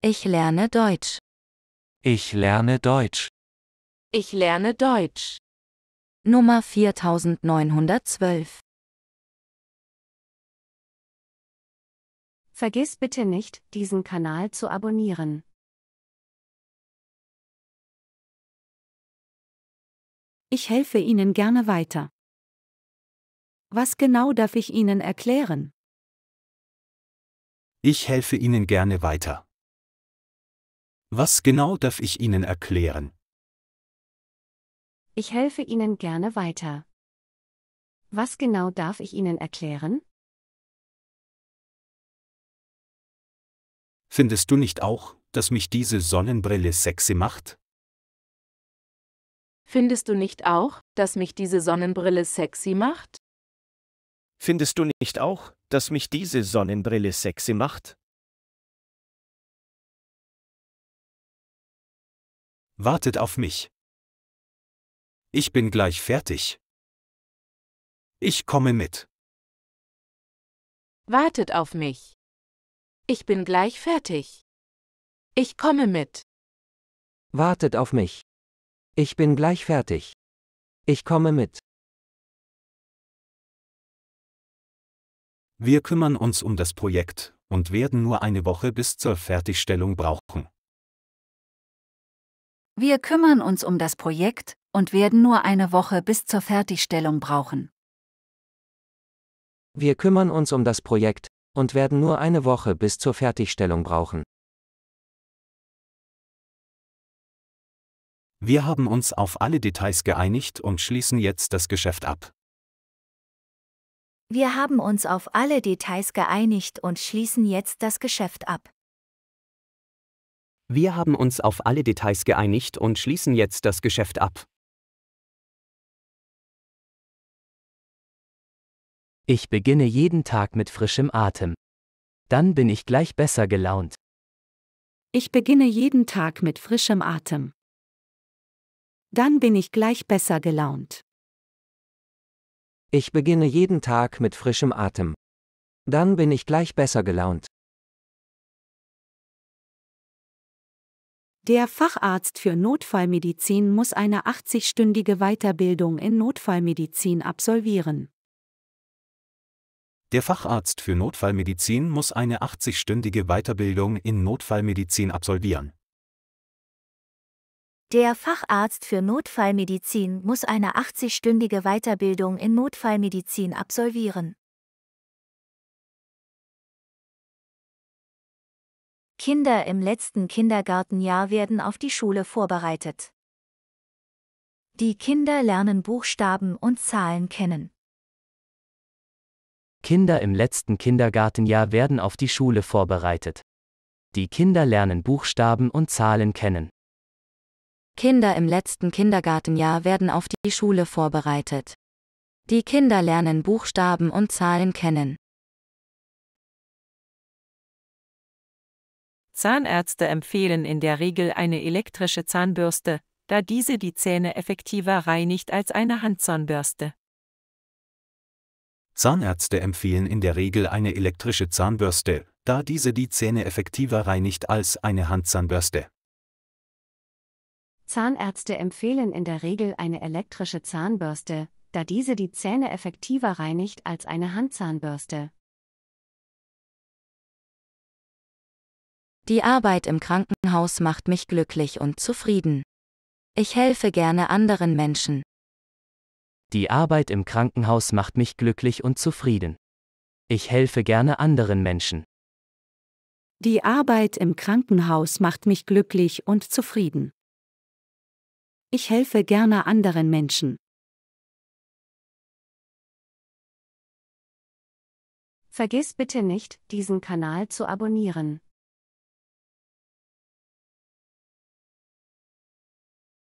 Ich lerne Deutsch. Ich lerne Deutsch. Ich lerne Deutsch. Nummer 4912. Vergiss bitte nicht, diesen Kanal zu abonnieren. Ich helfe Ihnen gerne weiter. Was genau darf ich Ihnen erklären? Ich helfe Ihnen gerne weiter. Was genau darf ich Ihnen erklären? Ich helfe Ihnen gerne weiter. Was genau darf ich Ihnen erklären? Findest du nicht auch, dass mich diese Sonnenbrille sexy macht? Findest du nicht auch, dass mich diese Sonnenbrille sexy macht? Findest du nicht auch, dass mich diese Sonnenbrille sexy macht? wartet auf mich. Ich bin gleich fertig. Ich komme mit. Wartet auf mich. Ich bin gleich fertig. Ich komme mit. Wartet auf mich. Ich bin gleich fertig. Ich komme mit. Wir kümmern uns um das Projekt und werden nur eine Woche bis zur Fertigstellung brauchen. Wir kümmern uns um das Projekt und werden nur eine Woche bis zur Fertigstellung brauchen. Wir kümmern uns um das Projekt und werden nur eine Woche bis zur Fertigstellung brauchen. Wir haben uns auf alle Details geeinigt und schließen jetzt das Geschäft ab. Wir haben uns auf alle Details geeinigt und schließen jetzt das Geschäft ab. Wir haben uns auf alle Details geeinigt und schließen jetzt das Geschäft ab. Ich beginne jeden Tag mit frischem Atem. Dann bin ich gleich besser gelaunt. Ich beginne jeden Tag mit frischem Atem. Dann bin ich gleich besser gelaunt. Ich beginne jeden Tag mit frischem Atem. Dann bin ich gleich besser gelaunt. Der Facharzt für Notfallmedizin muss eine 80-stündige Weiterbildung in Notfallmedizin absolvieren. Der Facharzt für Notfallmedizin muss eine 80-stündige Weiterbildung in Notfallmedizin absolvieren. Der Facharzt für Notfallmedizin muss eine 80-stündige Weiterbildung in Notfallmedizin absolvieren. Kinder im letzten Kindergartenjahr werden auf die Schule vorbereitet. Die Kinder lernen Buchstaben und Zahlen kennen. Kinder im letzten Kindergartenjahr werden auf die Schule vorbereitet. Die Kinder lernen Buchstaben und Zahlen kennen. Kinder im letzten Kindergartenjahr werden auf die Schule vorbereitet. Die Kinder lernen Buchstaben und Zahlen kennen. Zahnärzte empfehlen in der Regel eine elektrische Zahnbürste, da diese die Zähne effektiver reinigt als eine Handzahnbürste. Zahnärzte empfehlen in der Regel eine elektrische Zahnbürste, da diese die Zähne effektiver reinigt als eine Handzahnbürste. Zahnärzte empfehlen in der Regel eine elektrische Zahnbürste, da diese die Zähne effektiver reinigt als eine Handzahnbürste. Die Arbeit im Krankenhaus macht mich glücklich und zufrieden. Ich helfe gerne anderen Menschen. Die Arbeit im Krankenhaus macht mich glücklich und zufrieden. Ich helfe gerne anderen Menschen. Die Arbeit im Krankenhaus macht mich glücklich und zufrieden. Ich helfe gerne anderen Menschen. Vergiss bitte nicht, diesen Kanal zu abonnieren.